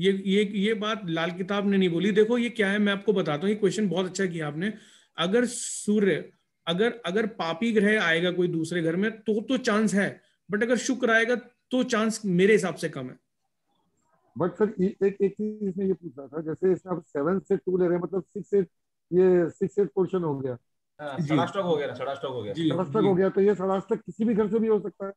ये ये ये बात लाल किताब ने नहीं बोली देखो ये क्या है मैं आपको बताता हूँ ये क्वेश्चन बहुत अच्छा किया आपने अगर सूर्य अगर अगर पापी ग्रह आएगा कोई दूसरे घर में तो तो चांस है बट अगर शुक्र आएगा तो चांस मेरे हिसाब से कम है बट सर एक एक चीज इसमें ये पूछना था जैसे इसमें आप सेवन से टू ले रहे हैं मतलब सिक्स एट ये सिक्स एट पोर्शन हो गया षडाष्टक हाँ, हो गया षडाष्टक हो गया षडाष्टक हो गया तो ये षडाष्टक किसी भी घर से भी हो सकता है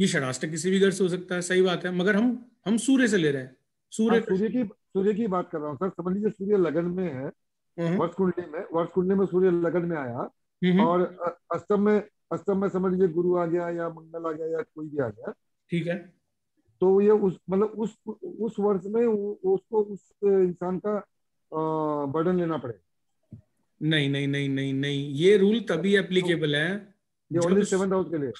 ये षडाष्टक किसी भी घर से हो सकता है सही बात है मगर हम हम सूर्य से ले रहे हैं सूर्य हाँ, सूर्य की सूर्य की बात कर रहा हूँ सर समझ लीजिए सूर्य लगन में है हम्म। वर्ष कुंडली में वर्ष कुंडली में सूर्य लगन में आया हम्म। और अष्टम में अष्टम में समझ लीजिए गुरु आ गया या मंगल आ गया या कोई भी आ गया ठीक है तो ये उस मतलब उस उस वर्ष में उसको उस इंसान का बर्डन लेना पड़ेगा नहीं नहीं नहीं नहीं नहीं ये रूल तभी एप्लीकेबल तो- है हो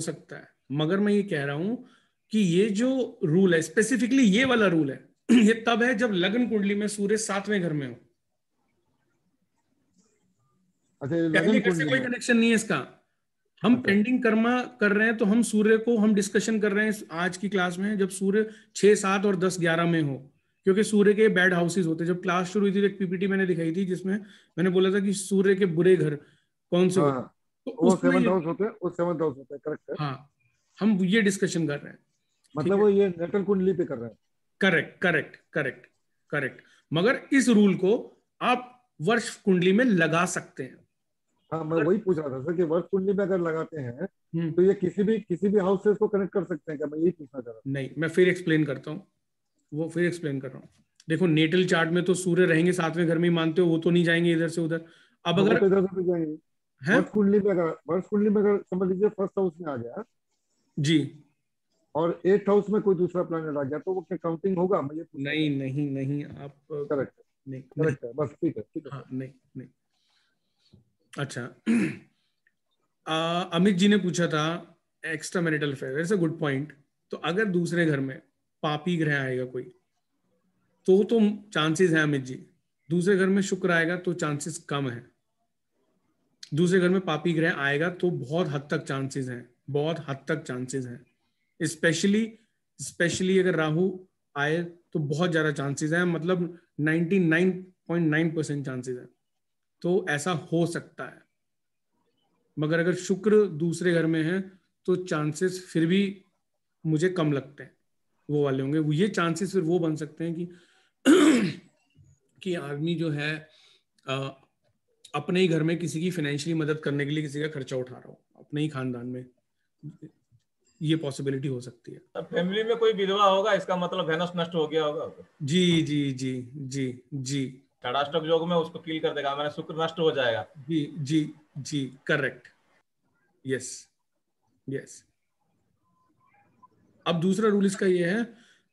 सकता है मगर मैं ये कह रहा हूँ कि ये जो रूल है स्पेसिफिकली ये वाला रूल है ये तब है जब लगन कुंडली में सूर्य सातवें घर में हो अच्छा कोई कनेक्शन नहीं है इसका हम पेंडिंग कर्मा कर रहे हैं तो हम सूर्य को हम डिस्कशन कर रहे हैं आज की क्लास में जब सूर्य छह सात और दस ग्यारह में हो क्योंकि सूर्य के बैड हाउसेज होते जब क्लास शुरू हुई थी तो एक पीपीटी मैंने दिखाई थी जिसमें मैंने बोला था कि सूर्य के बुरे घर कौन से हाँ, हाउस होते हैं हाउस तो होते हैं करेक्ट है हाँ हम ये डिस्कशन कर रहे हैं मतलब वो ये नेटल कुंडली पे कर रहे हैं करेक्ट करेक्ट करेक्ट करेक्ट मगर इस रूल को आप वर्ष कुंडली में लगा सकते हैं हाँ मैं वही पूछ रहा था सर कि वर्ष कुंडली में अगर लगाते हैं हम्म। तो ये किसी भी किसी भी हाउस से इसको कनेक्ट कर सकते हैं क्या मैं यही पूछना चाह रहा हूँ नहीं मैं फिर एक्सप्लेन करता हूँ वो फिर एक्सप्लेन कर रहा हूँ देखो नेटल चार्ट में तो सूर्य रहेंगे सातवें घर में मानते हो वो तो नहीं जाएंगे इधर से उधर अब अगर तो इधर से जाएंगे वर्ष कुंडली में अगर वर्ष कुंडली में अगर समझ लीजिए फर्स्ट हाउस में आ गया जी और एट हाउस में कोई दूसरा प्लानट आ गया तो वो क्या काउंटिंग होगा मैं नहीं नहीं नहीं आप करेक्ट नहीं करेक्ट बस ठीक है ठीक है हाँ, नहीं नहीं अच्छा आ, अमित जी ने पूछा था extra marital affair it's a good point तो अगर दूसरे घर में पापी ग्रह आएगा कोई तो तो चांसेस है अमित जी दूसरे घर में शुक्र आएगा तो चांसेस कम है दूसरे घर में पापी ग्रह आएगा तो बहुत हद तक चांसेस हैं बहुत हद तक चांसेस हैं स्पेशली स्पेशली अगर राहु आए तो बहुत ज्यादा चांसेस हैं मतलब 99.9 परसेंट चांसेस हैं तो ऐसा हो सकता है मगर अगर शुक्र दूसरे घर में है तो चांसेस फिर भी मुझे कम लगते हैं वो वाले होंगे ये चांसेस फिर वो बन सकते हैं कि कि आदमी जो है आ, अपने ही घर में किसी की फाइनेंशियली मदद करने के लिए किसी का खर्चा उठा रहा हो अपने ही खानदान में ये पॉसिबिलिटी हो सकती है फैमिली में कोई विधवा होगा इसका मतलब नष्ट हो गया होगा जी जी जी जी जी टाटास्टॉक योग में उसको किल कर देगा मैंने शुक्र नष्ट हो जाएगा जी जी जी करेक्ट यस यस अब दूसरा रूल इसका ये है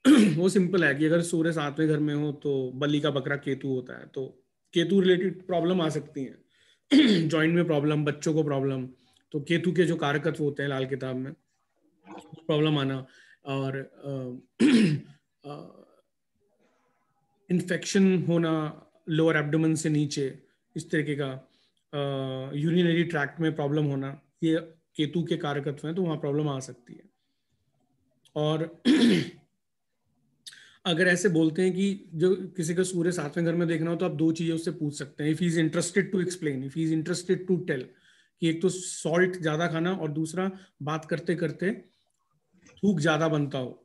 वो सिंपल है कि अगर सूर्य सातवें घर में हो तो बलि का बकरा केतु होता है तो केतु रिलेटेड प्रॉब्लम आ सकती है जॉइंट में प्रॉब्लम बच्चों को प्रॉब्लम तो केतु के जो कारकत्व होते हैं लाल किताब में प्रॉब्लम आना और इन्फेक्शन होना लोअर एब्डोमेन से नीचे इस तरीके का यूरिनरी ट्रैक्ट में प्रॉब्लम होना ये केतु के कारकत्व हैं तो वहाँ प्रॉब्लम आ सकती है और अगर ऐसे बोलते हैं कि जो किसी का सूर्य सातवें घर में देखना हो तो आप दो चीजें उससे पूछ सकते हैं if is interested to explain if is interested to tell कि एक तो सॉल्ट ज्यादा खाना और दूसरा बात करते करते थूक ज्यादा बनता हो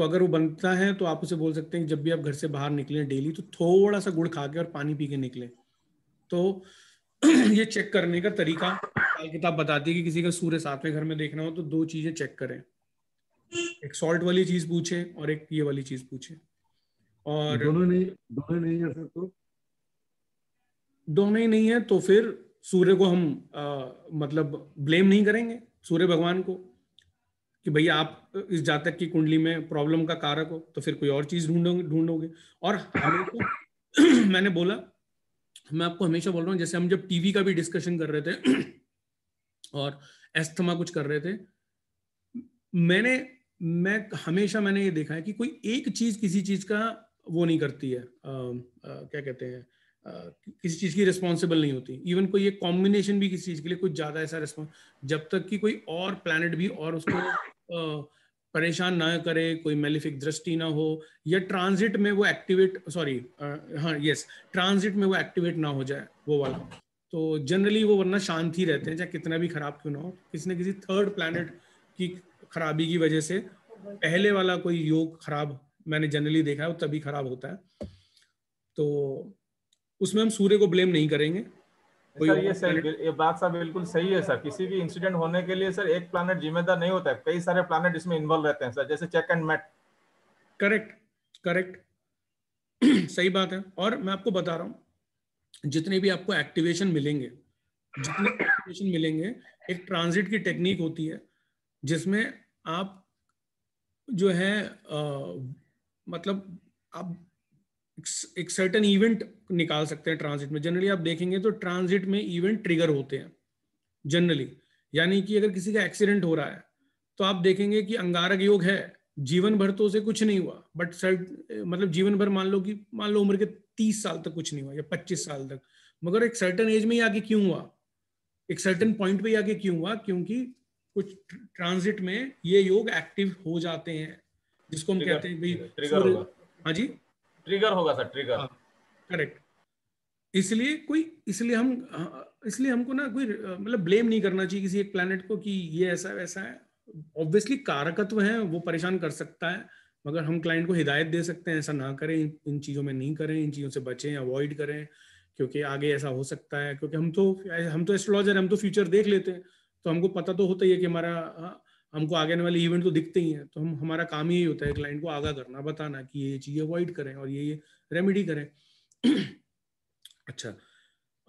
तो अगर वो बनता है तो आप उसे बोल सकते हैं कि जब भी आप घर से बाहर निकलें डेली तो थोड़ा सा गुड़ खा के और पानी पी के निकले तो ये चेक करने का तरीका किताब बताती है कि किसी का सूर्य सातवें घर में देखना हो तो दो चीजें चेक करें एक सॉल्ट वाली चीज पूछे और एक ये वाली चीज पूछे और दोनों नहीं दोनों नहीं है तो दोनों ही नहीं है तो फिर सूर्य को हम आ, मतलब ब्लेम नहीं करेंगे सूर्य भगवान को कि भैया आप इस जातक की कुंडली में प्रॉब्लम का कारक हो तो फिर कोई और चीज ढूंढोगे ढूंढोगे और हमेशा मैंने बोला मैं आपको हमेशा बोल रहा हूँ जैसे हम जब टीवी का भी डिस्कशन कर रहे थे और एस्थमा कुछ कर रहे थे मैंने मैं हमेशा मैंने ये देखा है कि कोई एक चीज किसी चीज का वो नहीं करती है आ, आ, क्या कहते हैं किसी चीज़ की रिस्पॉन्सिबल नहीं होती इवन कोई एक कॉम्बिनेशन भी किसी चीज़ के लिए कुछ ज़्यादा ऐसा रिस्पॉन्स जब तक कि कोई और प्लानट भी और उसको परेशान ना करे कोई मेलिफिक दृष्टि ना हो या ट्रांजिट में वो एक्टिवेट सॉरी हाँ यस ट्रांजिट में वो एक्टिवेट ना हो जाए वो वाला तो जनरली वो वरना शांत ही रहते हैं चाहे कितना भी खराब क्यों ना हो किसी ना किसी थर्ड प्लानट की खराबी की वजह से पहले वाला कोई योग खराब मैंने जनरली देखा है वो तभी खराब होता है तो उसमें हम सूर्य को ब्लेम नहीं करेंगे सर ये सर ये बात सर बिल्कुल सही है सर किसी भी इंसिडेंट होने के लिए सर एक प्लानट जिम्मेदार नहीं होता है कई सारे प्लानट इसमें इन्वॉल्व रहते हैं सर जैसे check and mate correct correct सही बात है और मैं आपको बता रहा हूँ जितने भी आपको एक्टिवेशन मिलेंगे जितने एक्टिवेशन मिलेंगे एक ट्रांजिट की टेक्निक होती है जिसमें आप जो है आ, मतलब आप एक सर्टन इवेंट निकाल सकते हैं ट्रांजिट में जनरली आप देखेंगे तो ट्रांजिट में इवेंट ट्रिगर होते हैं जनरली यानी कि अगर किसी का एक्सीडेंट हो रहा है तो आप देखेंगे कि अंगारक योग है जीवन भर तो उसे कुछ नहीं हुआ बट सर मतलब जीवन भर मान लो कि मान लो उम्र के तीस साल तक कुछ नहीं हुआ या पच्चीस साल तक मगर एक सर्टन एज में ही आगे क्यों हुआ एक सर्टन पॉइंट पे ही आगे क्यों हुआ क्योंकि कुछ ट्रांजिट में ये योग एक्टिव हो जाते हैं जिसको हम कहते हैं भाई हाँ जी ट्रिगर होगा सर ट्रिगर करेक्ट हाँ, इसलिए कोई इसलिए हम हाँ, इसलिए हमको ना कोई मतलब ब्लेम नहीं करना चाहिए किसी एक प्लेनेट को कि ये ऐसा वैसा है ऑब्वियसली कारकत्व है वो परेशान कर सकता है मगर हम क्लाइंट को हिदायत दे सकते हैं ऐसा ना करें इन चीज़ों में नहीं करें इन चीज़ों से बचें अवॉइड करें क्योंकि आगे ऐसा हो सकता है क्योंकि हम तो हम तो एस्ट्रोलॉजर हम तो फ्यूचर देख लेते हैं तो हमको पता तो होता ही है कि हमारा हाँ, हमको आगे आने वाले इवेंट तो दिखते ही हैं तो हम हमारा काम ही होता है क्लाइंट को आगा करना बताना कि ये चीज़ अवॉइड करें और ये ये रेमेडी करें अच्छा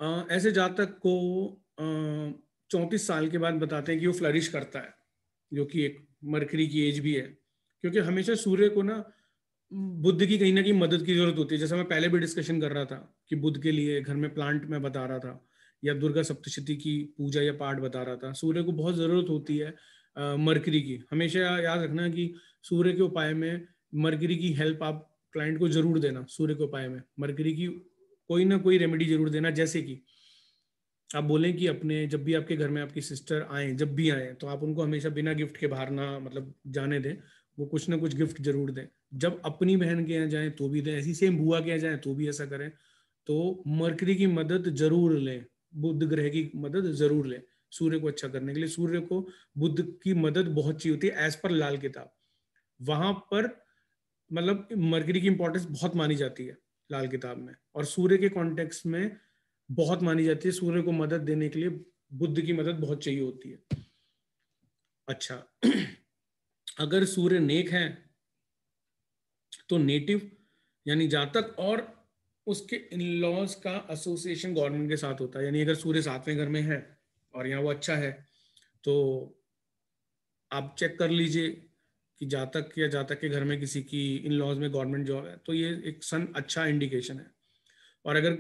आ, ऐसे जातक को चौंतीस साल के बाद बताते हैं कि वो फ्लरिश करता है जो कि एक मरकरी की एज भी है क्योंकि हमेशा सूर्य को ना बुद्ध की कहीं ना कहीं मदद की जरूरत होती है जैसा मैं पहले भी डिस्कशन कर रहा था कि बुद्ध के लिए घर में प्लांट में बता रहा था या दुर्गा सप्तशती की पूजा या पाठ बता रहा था सूर्य को बहुत जरूरत होती है मरकरी की हमेशा याद रखना कि सूर्य के उपाय में मरकरी की हेल्प आप क्लाइंट को जरूर देना सूर्य के उपाय में मरकरी की कोई ना कोई रेमेडी जरूर देना जैसे कि आप बोलें कि अपने जब भी आपके घर में आपकी सिस्टर आए जब भी आए तो आप उनको हमेशा बिना गिफ्ट के बाहर ना मतलब जाने दें वो कुछ ना कुछ गिफ्ट जरूर दें जब अपनी बहन के यहाँ जाए तो भी दें ऐसी सेम बुआ के यहाँ जाए तो भी ऐसा करें तो मरकरी की मदद जरूर लें बुद्ध ग्रह की मदद जरूर लें सूर्य को अच्छा करने के लिए सूर्य को बुद्ध की मदद बहुत चाहिए होती है एज पर लाल किताब वहां पर मतलब मरकरी की इंपॉर्टेंस बहुत मानी जाती है लाल किताब में और सूर्य के कॉन्टेक्स्ट में बहुत मानी जाती है सूर्य को मदद देने के लिए बुद्ध की मदद बहुत चाहिए होती है अच्छा अगर सूर्य नेक है तो नेटिव यानी जातक और उसके इन लॉज का एसोसिएशन गवर्नमेंट के साथ होता है यानी अगर सूर्य सातवें घर में है और यहाँ वो अच्छा है तो आप चेक कर लीजिए कि जातक या जातक के घर में किसी की इन लॉज में गवर्नमेंट जॉब है तो ये एक सन अच्छा इंडिकेशन है और अगर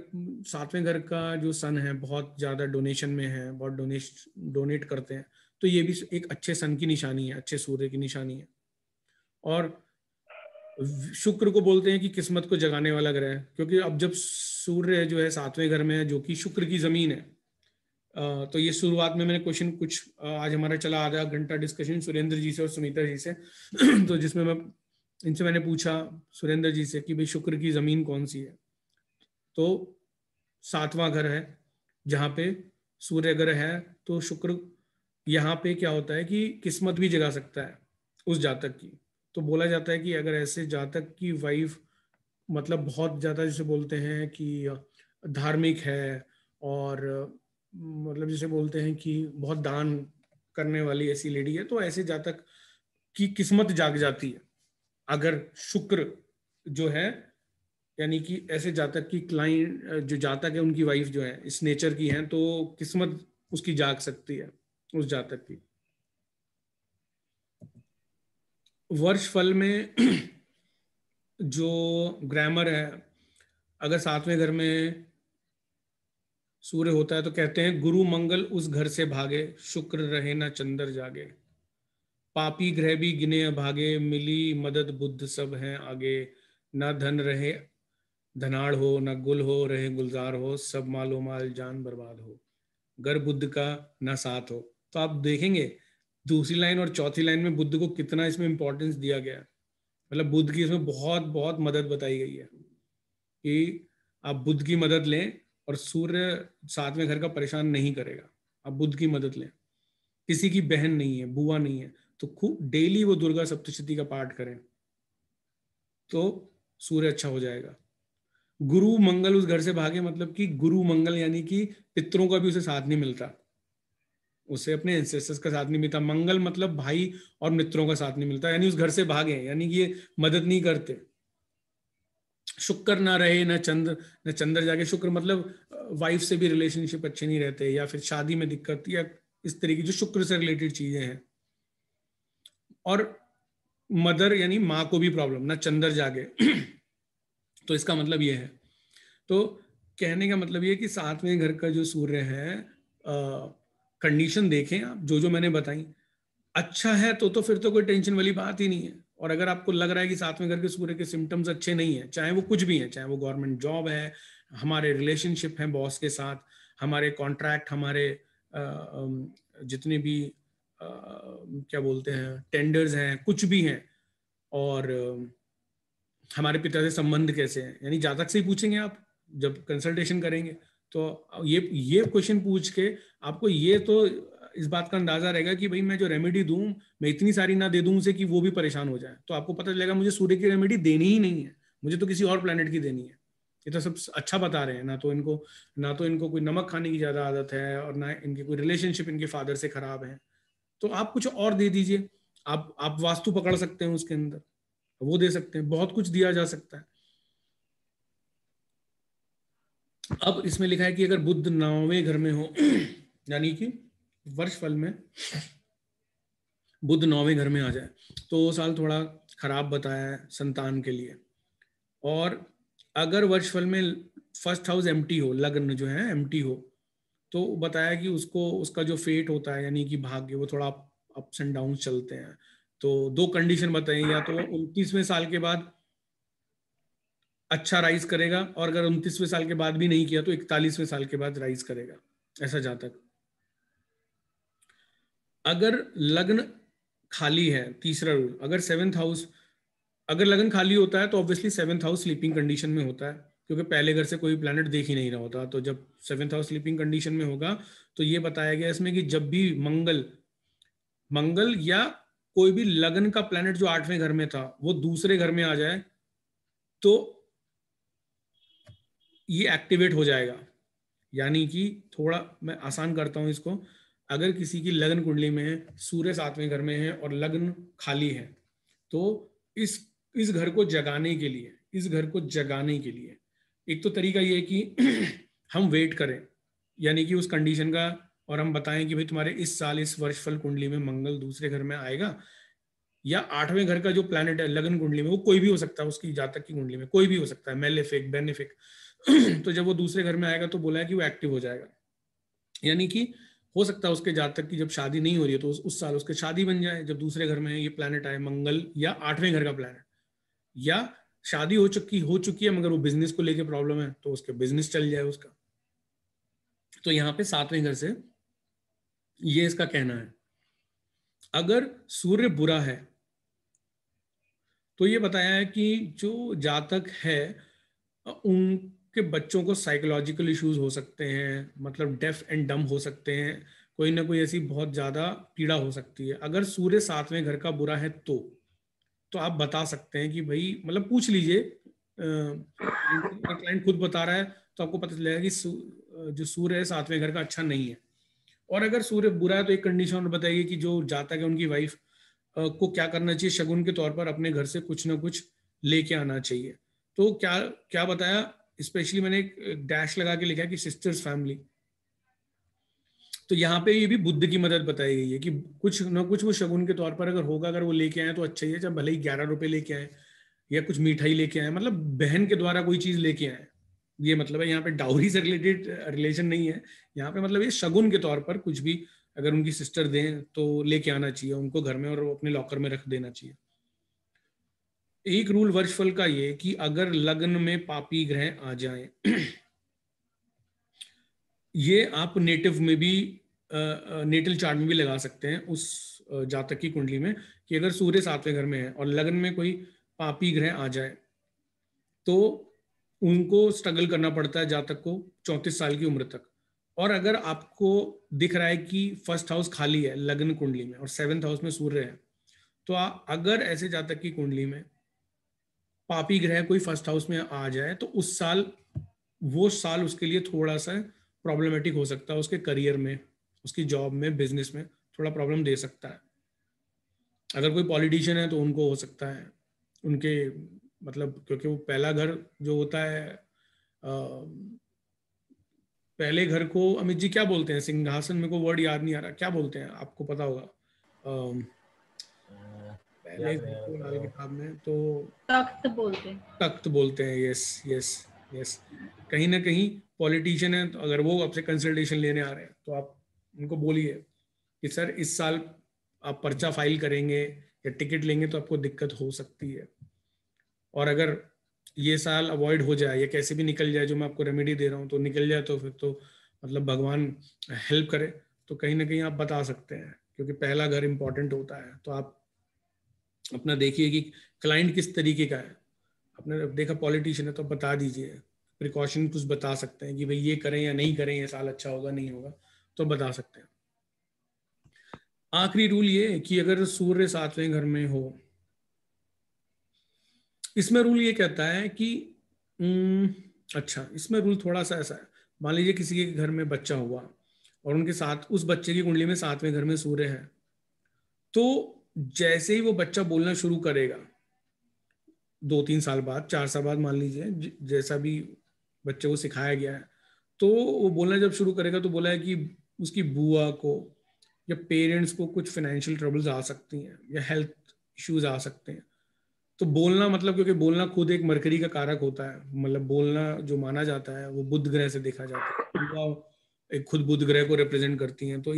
सातवें घर का जो सन है बहुत ज़्यादा डोनेशन में है बहुत डोनेश डोनेट करते हैं तो ये भी एक अच्छे सन की निशानी है अच्छे सूर्य की निशानी है और शुक्र को बोलते हैं कि किस्मत को जगाने वाला ग्रह क्योंकि अब जब सूर्य जो है सातवें घर में है जो कि शुक्र की जमीन है तो ये शुरुआत में मैंने क्वेश्चन कुछ आज हमारा चला आधा घंटा डिस्कशन सुरेंद्र जी से और सुमिता जी से तो जिसमें मैं इनसे मैंने पूछा सुरेंद्र जी से कि भाई शुक्र की जमीन कौन सी है तो सातवां घर है जहां पे सूर्य ग्रह है तो शुक्र यहाँ पे क्या होता है कि किस्मत भी जगा सकता है उस जातक की तो बोला जाता है कि अगर ऐसे जातक की वाइफ मतलब बहुत ज़्यादा जैसे बोलते हैं कि धार्मिक है और मतलब जिसे बोलते हैं कि बहुत दान करने वाली ऐसी लेडी है तो ऐसे जातक की किस्मत जाग जाती है अगर शुक्र जो है यानी कि ऐसे जातक की क्लाइंट जो जातक है उनकी वाइफ जो है इस नेचर की है तो किस्मत उसकी जाग सकती है उस जातक की वर्ष फल में जो ग्रामर है अगर सातवें घर में सूर्य होता है तो कहते हैं गुरु मंगल उस घर से भागे शुक्र रहे ना चंद्र जागे पापी ग्रह भी गिने भागे मिली मदद बुद्ध सब हैं आगे ना धन रहे धनाड़ हो ना गुल हो रहे गुलजार हो सब मालो माल जान बर्बाद हो गर बुद्ध का ना साथ हो तो आप देखेंगे दूसरी लाइन और चौथी लाइन में बुद्ध को कितना इसमें इम्पोर्टेंस दिया गया है मतलब बुद्ध की इसमें बहुत बहुत मदद बताई गई है कि आप बुद्ध की मदद लें और सूर्य सातवें घर का परेशान नहीं करेगा आप बुद्ध की मदद लें किसी की बहन नहीं है बुआ नहीं है तो खूब डेली वो दुर्गा सप्तशती का पाठ करें तो सूर्य अच्छा हो जाएगा गुरु मंगल उस घर से भागे मतलब कि गुरु मंगल यानी कि पितरों का भी उसे साथ नहीं मिलता उसे अपने एंसेस्टर्स का साथ नहीं मिलता मंगल मतलब भाई और मित्रों का साथ नहीं मिलता यानी उस घर से भागे यानी कि ये मदद नहीं करते शुक्र ना रहे ना चंद्र न चंद्र जाके शुक्र मतलब वाइफ से भी रिलेशनशिप अच्छे नहीं रहते या फिर शादी में दिक्कत या इस तरीके जो शुक्र से रिलेटेड चीजें हैं और मदर यानी माँ को भी प्रॉब्लम ना चंद्र जागे तो इसका मतलब ये है तो कहने का मतलब ये कि सातवें घर का जो सूर्य है कंडीशन देखें आप जो जो मैंने बताई अच्छा है तो तो फिर तो कोई टेंशन वाली बात ही नहीं है और अगर आपको लग रहा है कि सातवें घर के सूर्य के सिम्टम्स अच्छे नहीं है चाहे वो कुछ भी है चाहे वो गवर्नमेंट जॉब है हमारे रिलेशनशिप है बॉस के साथ हमारे कॉन्ट्रैक्ट हमारे जितने भी क्या बोलते हैं टेंडर्स हैं कुछ भी हैं और हमारे पिता से संबंध कैसे हैं यानी जातक से ही पूछेंगे आप जब कंसल्टेशन करेंगे तो ये ये क्वेश्चन पूछ के आपको ये तो इस बात का अंदाजा रहेगा कि भाई मैं जो रेमेडी दूं मैं इतनी सारी ना दे दूं उसे कि वो भी परेशान हो जाए तो आपको पता चलेगा मुझे सूर्य की रेमेडी देनी ही नहीं है मुझे तो किसी और प्लेनेट की देनी है ये तो सब अच्छा बता रहे हैं ना तो इनको ना तो इनको कोई नमक खाने की ज़्यादा आदत है और ना इनकी कोई रिलेशनशिप इनके फादर से खराब है तो आप कुछ और दे दीजिए आप आप वास्तु पकड़ सकते हैं उसके अंदर वो दे सकते हैं बहुत कुछ दिया जा सकता है अब इसमें लिखा है कि अगर बुद्ध नौवे घर में हो यानी कि वर्ष फल में बुद्ध नौवें घर में आ जाए तो वो साल थोड़ा खराब बताया है संतान के लिए और अगर वर्ष फल में फर्स्ट हाउस एम हो लग्न जो है एम हो तो बताया कि उसको उसका जो फेट होता है यानी कि भाग्य वो थोड़ा अप्स एंड डाउन चलते हैं तो दो कंडीशन बताइए या तो उनतीसवें साल के बाद अच्छा राइज करेगा और अगर उनतीसवें साल के बाद भी नहीं किया तो इकतालीसवें साल के बाद राइज करेगा ऐसा जातक अगर लग्न खाली है तीसरा रूल अगर सेवेंथ हाउस अगर लगन खाली होता है तो obviously seventh house sleeping condition में होता है क्योंकि पहले घर से कोई प्लानट देख ही नहीं रहा होता तो जब सेवेंथ हाउस स्लीपिंग कंडीशन में होगा तो ये बताया गया इसमें कि जब भी मंगल मंगल या कोई भी लगन का प्लानट जो आठवें घर में था वो दूसरे घर में आ जाए तो ये एक्टिवेट हो जाएगा यानी कि थोड़ा मैं आसान करता हूं इसको अगर किसी की लगन कुंडली में सूर्य सातवें घर में है और लग्न खाली है तो इस इस घर को जगाने के लिए इस घर को जगाने के लिए एक तो तरीका ये है कि हम वेट करें यानी कि उस कंडीशन का और हम बताएं कि भाई तुम्हारे इस साल इस वर्ष फल कुंडली में मंगल दूसरे घर में आएगा या आठवें घर का जो प्लैनेट है लगन कुंडली में वो कोई भी हो सकता है उसकी जातक की कुंडली में कोई भी हो सकता है मेलेफिक बेनिफिक तो जब वो दूसरे घर में आएगा तो बोला है कि वो एक्टिव हो जाएगा यानी कि हो सकता है उसके जातक की जब शादी नहीं हो रही है तो उस साल उसके शादी बन जाए जब दूसरे घर में ये प्लानट आए मंगल या आठवें घर का प्लानट या शादी हो चुकी हो चुकी है मगर वो बिजनेस को लेके प्रॉब्लम है तो उसके बिजनेस चल जाए उसका तो यहाँ पे सातवें घर से ये इसका कहना है अगर सूर्य बुरा है तो ये बताया है कि जो जातक है उन कि बच्चों को साइकोलॉजिकल इश्यूज हो सकते हैं मतलब डेफ एंड डम हो सकते हैं कोई ना कोई ऐसी बहुत ज़्यादा पीड़ा हो सकती है अगर सूर्य सातवें घर का बुरा है तो तो आप बता सकते हैं कि भाई मतलब पूछ लीजिए क्लाइंट खुद बता रहा है तो आपको पता चलेगा कि जो सूर्य है सातवें घर का अच्छा नहीं है और अगर सूर्य बुरा है तो एक कंडीशन बताइए कि जो जातक है उनकी वाइफ को क्या करना चाहिए शगुन के तौर पर अपने घर से कुछ ना कुछ लेके आना चाहिए तो क्या क्या बताया स्पेशली मैंने एक डैश लगा के लिखा कि सिस्टर्स फैमिली तो यहाँ पे ये भी बुद्ध की मदद बताई गई है कि कुछ ना कुछ वो शगुन के तौर पर अगर होगा अगर वो लेके आए तो अच्छा ही है चाहे भले ही ग्यारह रुपए लेके आए या कुछ मिठाई लेके आए मतलब बहन के द्वारा कोई चीज लेके आए ये मतलब है यहाँ पे डाउरी से रिलेटेड रिलेशन नहीं है यहाँ पे मतलब ये शगुन के तौर पर कुछ भी अगर उनकी सिस्टर दें तो लेके आना चाहिए उनको घर में और अपने लॉकर में रख देना चाहिए एक रूल वर्षफल का ये कि अगर लग्न में पापी ग्रह आ जाए ये आप नेटिव में भी नेटल चार्ट में भी लगा सकते हैं उस जातक की कुंडली में कि अगर सूर्य सातवें घर में है और लग्न में कोई पापी ग्रह आ जाए तो उनको स्ट्रगल करना पड़ता है जातक को चौंतीस साल की उम्र तक और अगर आपको दिख रहा है कि फर्स्ट हाउस खाली है लग्न कुंडली में और सेवेंथ हाउस में सूर्य है तो आ, अगर ऐसे जातक की कुंडली में पापी ग्रह कोई फर्स्ट हाउस में आ जाए तो उस साल वो साल उसके लिए थोड़ा सा प्रॉब्लमेटिक हो सकता है उसके करियर में उसकी जॉब में बिजनेस में थोड़ा प्रॉब्लम दे सकता है अगर कोई पॉलिटिशियन है तो उनको हो सकता है उनके मतलब क्योंकि वो पहला घर जो होता है आ, पहले घर को अमित जी क्या बोलते हैं सिंहासन में को वर्ड याद नहीं आ रहा क्या बोलते हैं आपको पता होगा आ, किताब में तो तख्त बोलते हैं तख्त बोलते हैं यस यस यस कहीं ना कहीं पॉलिटिशियन है तो अगर वो आपसे कंसल्टेशन लेने आ रहे हैं तो आप उनको बोलिए कि सर इस साल आप पर्चा फाइल करेंगे या टिकट लेंगे तो आपको दिक्कत हो सकती है और अगर ये साल अवॉइड हो जाए या कैसे भी निकल जाए जो मैं आपको रेमेडी दे रहा हूँ तो निकल जाए तो फिर तो मतलब भगवान हेल्प करे तो कहीं ना कहीं आप बता सकते हैं क्योंकि पहला घर इम्पोर्टेंट होता है तो आप अपना देखिए कि क्लाइंट किस तरीके का है अपने देखा पॉलिटिशियन है तो बता दीजिए प्रिकॉशन कुछ बता सकते हैं कि भाई ये करें या नहीं करें ये साल अच्छा होगा नहीं होगा तो बता सकते हैं आखिरी रूल ये कि अगर सूर्य सातवें घर में हो इसमें रूल ये कहता है कि हम्म, अच्छा इसमें रूल थोड़ा सा ऐसा है मान लीजिए किसी के घर में बच्चा हुआ और उनके साथ उस बच्चे की कुंडली में सातवें घर में सूर्य है तो जैसे ही वो बच्चा बोलना शुरू करेगा दो तीन साल बाद चार साल बाद मान लीजिए जैसा भी बच्चे को सिखाया गया है तो वो बोलना जब शुरू करेगा तो बोला है कि उसकी बुआ को या पेरेंट्स को कुछ फाइनेंशियल ट्रबल्स आ सकती हैं या हेल्थ इश्यूज आ सकते हैं तो बोलना मतलब क्योंकि बोलना खुद एक मरकरी का कारक होता है मतलब बोलना जो माना जाता है वो बुध ग्रह से देखा जाता है एक खुद बुध ग्रह को रिप्रेजेंट करती हैं तो